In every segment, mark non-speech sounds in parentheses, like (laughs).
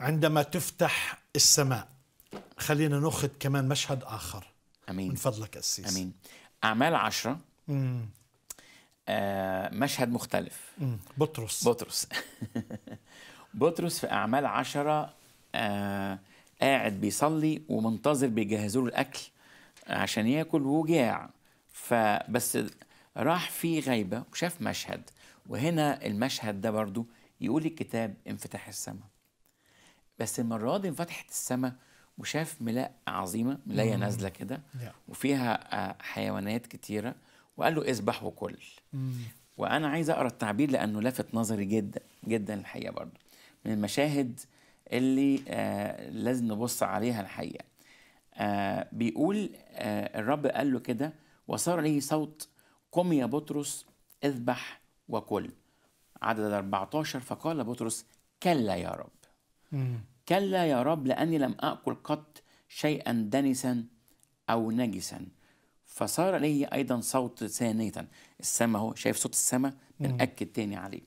عندما تفتح السماء خلينا ناخذ كمان مشهد آخر أمين من فضلك أسيس أمين أعمال عشرة مم. آه مشهد مختلف بطرس بطرس (laughs) بطرس في أعمال عشرة آه قاعد بيصلي ومنتظر بيجهزوا له الأكل عشان ياكل وجاع فبس راح في غيبة وشاف مشهد وهنا المشهد ده برضو يقول الكتاب انفتح السماء بس المرة دي انفتحت السماء وشاف ملاء عظيمة ملاية نازلة كده وفيها آه، حيوانات كتيرة وقال له اذبح وكل وأنا عايز أقرأ التعبير لأنه لفت نظري جدا جدا الحقيقة برضه من المشاهد اللي آه لازم نبص عليها الحقيقة آه بيقول آه الرب قال له كده وصار ليه صوت قم يا بطرس اذبح وكل عدد 14 فقال بطرس كلا يا رب كلا يا رب لأني لم أكل قط شيئا دنسا أو نجسا فصار لي أيضا صوت ثانية السما هو شايف صوت السما بنأكد تاني عليه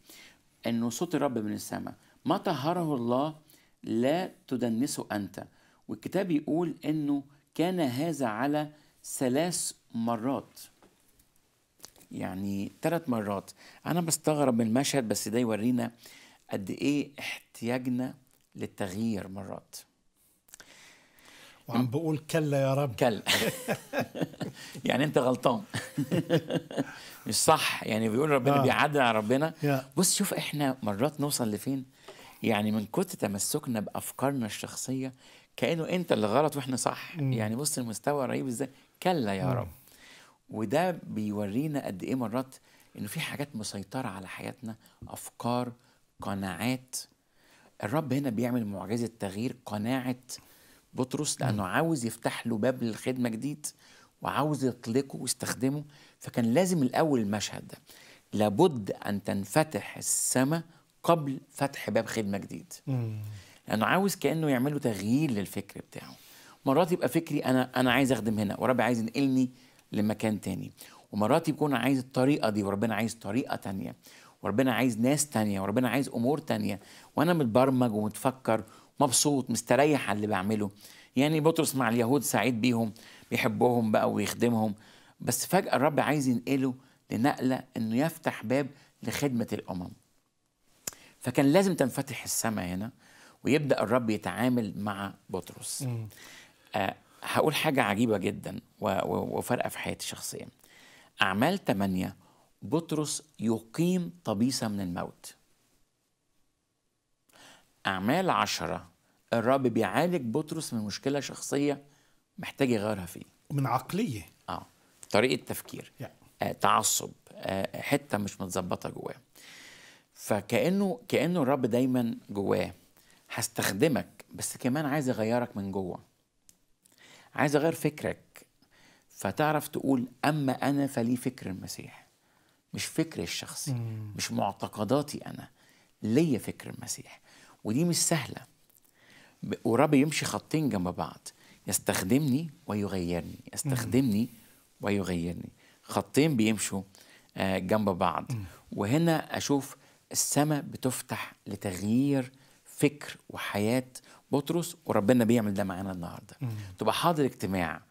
أنه صوت الرب من السما ما طهره الله لا تدنسه أنت والكتاب يقول أنه كان هذا على ثلاث مرات يعني ثلاث مرات أنا بستغرب من المشهد بس ده يورينا قد إيه احتياجنا للتغيير مرات وعم بقول كلا يا رب كلا (laughs) يعني انت غلطان (laughs) مش صح يعني بيقول ربنا آه. بيعدل على ربنا yeah. بص شوف احنا مرات نوصل لفين يعني من كتر تمسكنا بافكارنا الشخصيه كانه انت اللي غلط واحنا صح يعني بص المستوى قريب ازاي كلا يا رب وده بيورينا قد ايه مرات انه في حاجات مسيطره على حياتنا افكار قناعات الرب هنا بيعمل معجزه تغيير قناعه بطرس لانه عاوز يفتح له باب للخدمه جديد وعاوز يطلقه ويستخدمه فكان لازم الاول المشهد ده لابد ان تنفتح السماء قبل فتح باب خدمه جديد لانه عاوز كانه يعمله تغيير للفكر بتاعه مرات يبقى فكري انا انا عايز اخدم هنا وربي عايز ينقلني لمكان تاني ومرات يكون عايز الطريقه دي وربنا عايز طريقه تانيه وربنا عايز ناس تانية وربنا عايز امور تانية وانا متبرمج ومتفكر مبسوط مستريح على اللي بعمله يعني بطرس مع اليهود سعيد بيهم بيحبهم بقى ويخدمهم بس فجأة الرب عايز ينقله لنقلة انه يفتح باب لخدمة الامم فكان لازم تنفتح السماء هنا ويبدأ الرب يتعامل مع بطرس آه، هقول حاجة عجيبة جدا وفارقة في حياتي شخصيا أعمال 8 بطرس يقيم طبيسة من الموت أعمال عشرة الرب بيعالج بطرس من مشكلة شخصية محتاج يغيرها فيه من عقلية اه طريقة تفكير yeah. آه، تعصب آه، حتة مش متظبطة جواه فكأنه كأنه الرب دايما جواه هستخدمك بس كمان عايز أغيرك من جوه عايز أغير فكرك فتعرف تقول أما أنا فلي فكر المسيح مش فكري الشخصي مم. مش معتقداتي انا ليا فكر المسيح ودي مش سهله وربي يمشي خطين جنب بعض يستخدمني ويغيرني يستخدمني ويغيرني خطين بيمشوا آه، جنب بعض وهنا اشوف السماء بتفتح لتغيير فكر وحياه بطرس وربنا بيعمل ده معانا النهارده تبقى حاضر اجتماع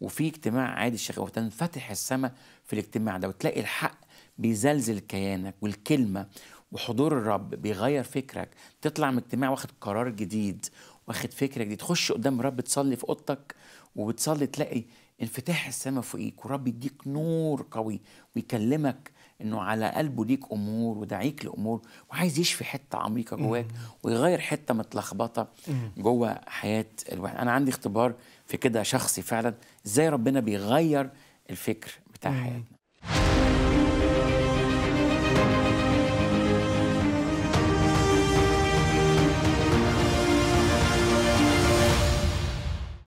وفي اجتماع عادي الشغل وتنفتح السماء في الاجتماع ده وتلاقي الحق بيزلزل كيانك والكلمه وحضور الرب بيغير فكرك تطلع من اجتماع واخد قرار جديد واخد فكره جديده تخش قدام الرب تصلي في اوضتك وبتصلي تلاقي انفتاح السماء فوقيك ورب يديك نور قوي ويكلمك انه على قلبه ليك امور وداعيك لامور وعايز يشفي حته عميقه جواك ويغير حته متلخبطه جوه حياه الواحد انا عندي اختبار في كده شخصي فعلا ازاي ربنا بيغير الفكر بتاع حياتنا